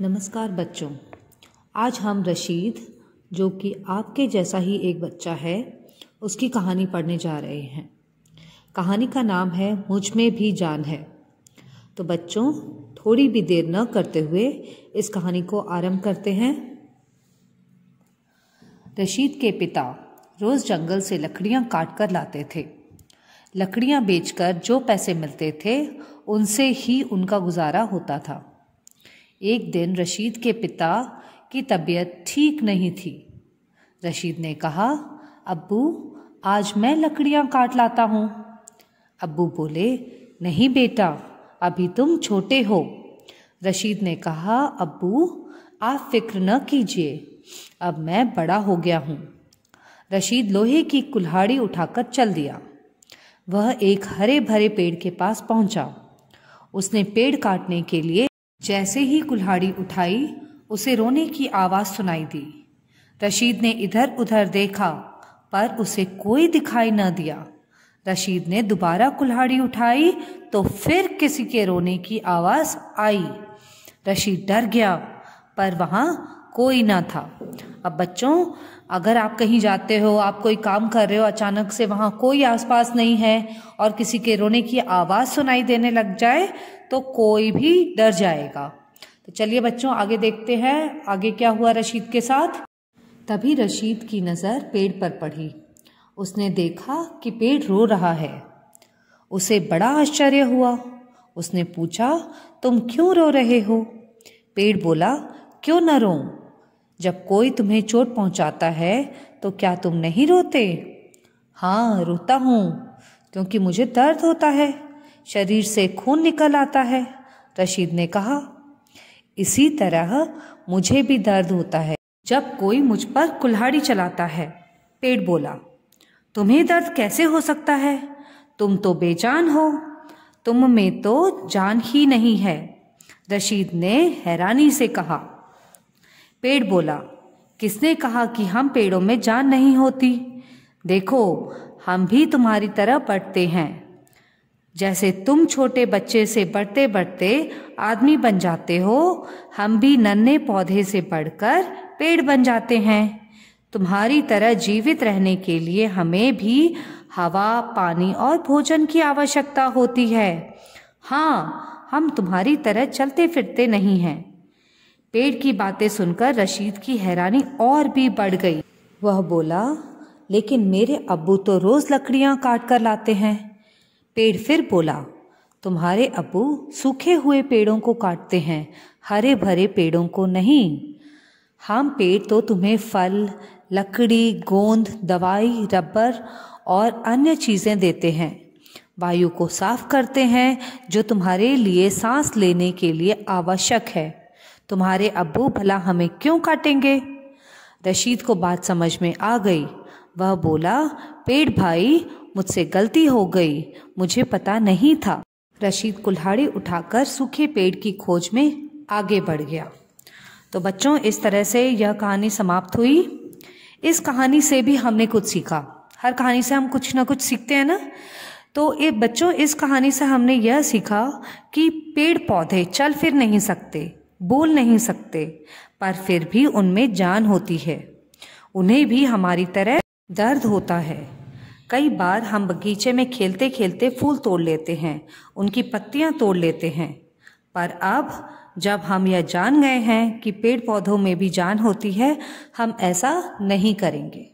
नमस्कार बच्चों आज हम रशीद जो कि आपके जैसा ही एक बच्चा है उसकी कहानी पढ़ने जा रहे हैं कहानी का नाम है मुझ में भी जान है तो बच्चों थोड़ी भी देर न करते हुए इस कहानी को आरंभ करते हैं रशीद के पिता रोज़ जंगल से लकड़ियाँ काट कर लाते थे लकड़ियाँ बेचकर जो पैसे मिलते थे उनसे ही उनका गुजारा होता था एक दिन रशीद के पिता की तबीयत ठीक नहीं थी रशीद ने कहा अब्बू आज मैं लकड़ियाँ काट लाता हूँ अब्बू बोले नहीं बेटा अभी तुम छोटे हो रशीद ने कहा अब्बू आप फिक्र न कीजिए अब मैं बड़ा हो गया हूँ रशीद लोहे की कुल्हाड़ी उठाकर चल दिया वह एक हरे भरे पेड़ के पास पहुंचा उसने पेड़ काटने के लिए जैसे ही कुल्हाड़ी उठाई उसे रोने की आवाज़ सुनाई दी रशीद ने इधर उधर देखा पर उसे कोई दिखाई न दिया रशीद ने दोबारा कुल्हाड़ी उठाई तो फिर किसी के रोने की आवाज़ आई रशीद डर गया पर वहां कोई ना था अब बच्चों अगर आप कहीं जाते हो आप कोई काम कर रहे हो अचानक से वहां कोई आसपास नहीं है और किसी के रोने की आवाज़ सुनाई देने लग जाए तो कोई भी डर जाएगा तो चलिए बच्चों आगे देखते हैं आगे क्या हुआ रशीद के साथ तभी रशीद की नज़र पेड़ पर पड़ी उसने देखा कि पेड़ रो रहा है उसे बड़ा आश्चर्य हुआ उसने पूछा तुम क्यों रो रहे हो पेड़ बोला क्यों न रो जब कोई तुम्हें चोट पहुंचाता है तो क्या तुम नहीं रोते हाँ रोता हूँ क्योंकि मुझे दर्द होता है शरीर से खून निकल आता है रशीद ने कहा इसी तरह मुझे भी दर्द होता है जब कोई मुझ पर कुल्हाड़ी चलाता है पेट बोला तुम्हें दर्द कैसे हो सकता है तुम तो बेजान हो तुम में तो जान ही नहीं है रशीद ने हैरानी से कहा पेड़ बोला किसने कहा कि हम पेड़ों में जान नहीं होती देखो हम भी तुम्हारी तरह बढ़ते हैं जैसे तुम छोटे बच्चे से बढ़ते बढ़ते आदमी बन जाते हो हम भी नन्हे पौधे से बढ़कर पेड़ बन जाते हैं तुम्हारी तरह जीवित रहने के लिए हमें भी हवा पानी और भोजन की आवश्यकता होती है हाँ हम तुम्हारी तरह चलते फिरते नहीं हैं पेड़ की बातें सुनकर रशीद की हैरानी और भी बढ़ गई वह बोला लेकिन मेरे अबू तो रोज़ लकड़ियाँ काट कर लाते हैं पेड़ फिर बोला तुम्हारे अबू सूखे हुए पेड़ों को काटते हैं हरे भरे पेड़ों को नहीं हम पेड़ तो तुम्हें फल लकड़ी गोंद दवाई रबर और अन्य चीज़ें देते हैं वायु को साफ करते हैं जो तुम्हारे लिए सांस लेने के लिए आवश्यक है तुम्हारे अबू भला हमें क्यों काटेंगे रशीद को बात समझ में आ गई वह बोला पेड़ भाई मुझसे गलती हो गई मुझे पता नहीं था रशीद कुल्हाड़ी उठाकर सूखे पेड़ की खोज में आगे बढ़ गया तो बच्चों इस तरह से यह कहानी समाप्त हुई इस कहानी से भी हमने कुछ सीखा हर कहानी से हम कुछ ना कुछ सीखते हैं ना तो ये बच्चों इस कहानी से हमने यह सीखा कि पेड़ पौधे चल फिर नहीं सकते बोल नहीं सकते पर फिर भी उनमें जान होती है उन्हें भी हमारी तरह दर्द होता है कई बार हम बगीचे में खेलते खेलते फूल तोड़ लेते हैं उनकी पत्तियां तोड़ लेते हैं पर अब जब हम यह जान गए हैं कि पेड़ पौधों में भी जान होती है हम ऐसा नहीं करेंगे